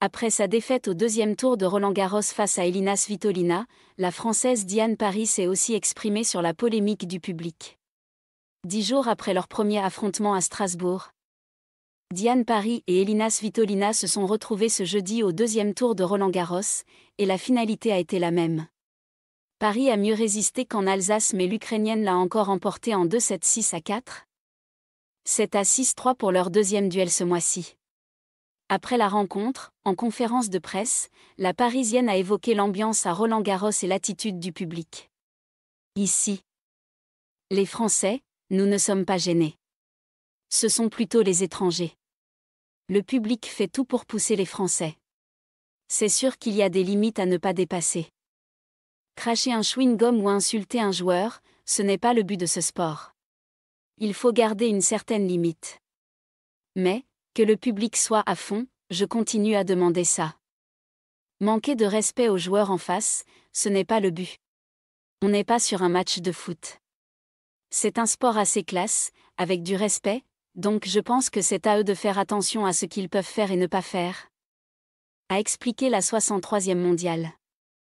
Après sa défaite au deuxième tour de Roland Garros face à Elina Svitolina, la Française Diane Paris s'est aussi exprimée sur la polémique du public. Dix jours après leur premier affrontement à Strasbourg, Diane Paris et Elina Svitolina se sont retrouvées ce jeudi au deuxième tour de Roland Garros, et la finalité a été la même. Paris a mieux résisté qu'en Alsace mais l'Ukrainienne l'a encore emporté en 2-7-6 à 4. 7 à 6-3 pour leur deuxième duel ce mois-ci. Après la rencontre, en conférence de presse, la Parisienne a évoqué l'ambiance à Roland Garros et l'attitude du public. Ici. Les Français, nous ne sommes pas gênés. Ce sont plutôt les étrangers. Le public fait tout pour pousser les Français. C'est sûr qu'il y a des limites à ne pas dépasser. Cracher un chewing-gum ou insulter un joueur, ce n'est pas le but de ce sport. Il faut garder une certaine limite. Mais, que le public soit à fond, je continue à demander ça. Manquer de respect aux joueurs en face, ce n'est pas le but. On n'est pas sur un match de foot. C'est un sport assez classe, avec du respect, donc je pense que c'est à eux de faire attention à ce qu'ils peuvent faire et ne pas faire. A expliqué la 63e mondiale.